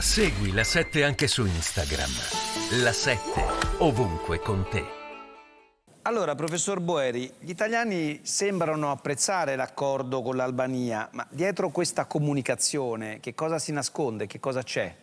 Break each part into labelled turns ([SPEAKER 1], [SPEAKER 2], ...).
[SPEAKER 1] Segui la 7 anche su Instagram. La 7 ovunque con te. Allora, professor Boeri, gli italiani sembrano apprezzare l'accordo con l'Albania, ma dietro questa comunicazione che cosa si nasconde, che cosa c'è?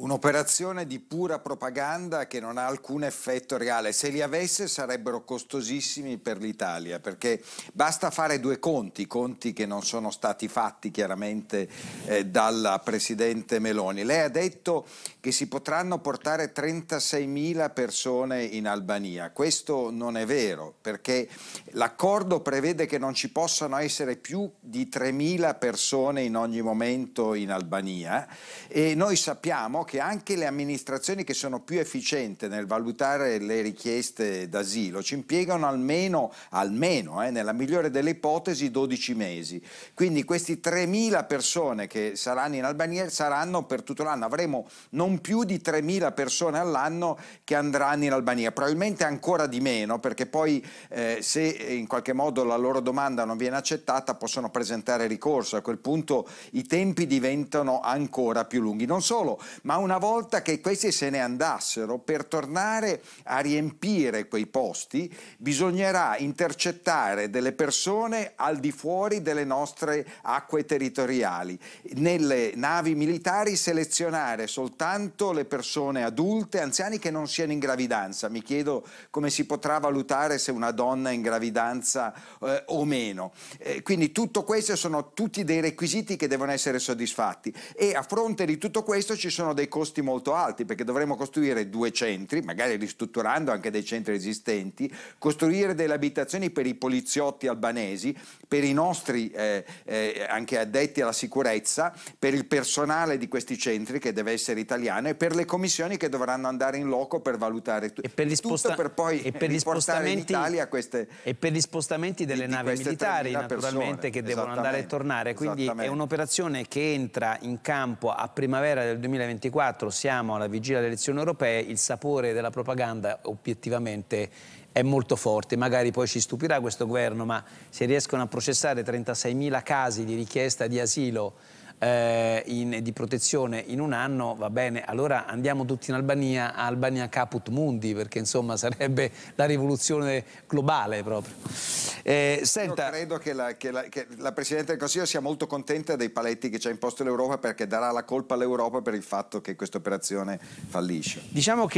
[SPEAKER 2] Un'operazione di pura propaganda che non ha alcun effetto reale. Se li avesse sarebbero costosissimi per l'Italia, perché basta fare due conti, conti che non sono stati fatti chiaramente eh, dalla Presidente Meloni. Lei ha detto che si potranno portare 36.000 persone in Albania. Questo non è vero, perché l'accordo prevede che non ci possano essere più di 3.000 persone in ogni momento in Albania e noi sappiamo che anche le amministrazioni che sono più efficienti nel valutare le richieste d'asilo ci impiegano almeno, almeno eh, nella migliore delle ipotesi, 12 mesi. Quindi questi 3.000 persone che saranno in Albania saranno per tutto l'anno. Avremo non più di 3.000 persone all'anno che andranno in Albania, probabilmente ancora di meno perché poi eh, se in qualche modo la loro domanda non viene accettata possono presentare ricorso. A quel punto i tempi diventano ancora più lunghi. Non solo, ma una volta che questi se ne andassero, per tornare a riempire quei posti bisognerà intercettare delle persone al di fuori delle nostre acque territoriali. Nelle navi militari selezionare soltanto le persone adulte, anziani che non siano in gravidanza. Mi chiedo come si potrà valutare se una donna è in gravidanza eh, o meno. Eh, quindi tutto questo sono tutti dei requisiti che devono essere soddisfatti e a fronte di tutto questo ci sono dei dei costi molto alti perché dovremmo costruire due centri, magari ristrutturando anche dei centri esistenti, costruire delle abitazioni per i poliziotti albanesi, per i nostri eh, eh, anche addetti alla sicurezza, per il personale di questi centri che deve essere italiano e per le commissioni che dovranno andare in loco per valutare tu- e per tutto per poi e per riportare in
[SPEAKER 1] Italia queste e per gli spostamenti delle di, navi di militari naturalmente persone. che devono andare e tornare, quindi è un'operazione che entra in campo a primavera del 2024 2024 siamo alla vigilia delle elezioni europee, il sapore della propaganda obiettivamente è molto forte, magari poi ci stupirà questo governo, ma se riescono a processare 36.000 casi di richiesta di asilo eh, in, di protezione in un anno, va bene, allora andiamo tutti in Albania, Albania Caput Mundi, perché insomma sarebbe la rivoluzione globale proprio. Eh, senta...
[SPEAKER 2] Io credo che la, che, la, che la, Presidente del Consiglio sia molto contenta dei paletti che ci ha imposto l'Europa perché darà la colpa all'Europa per il fatto che questa operazione fallisce.
[SPEAKER 1] Diciamo che...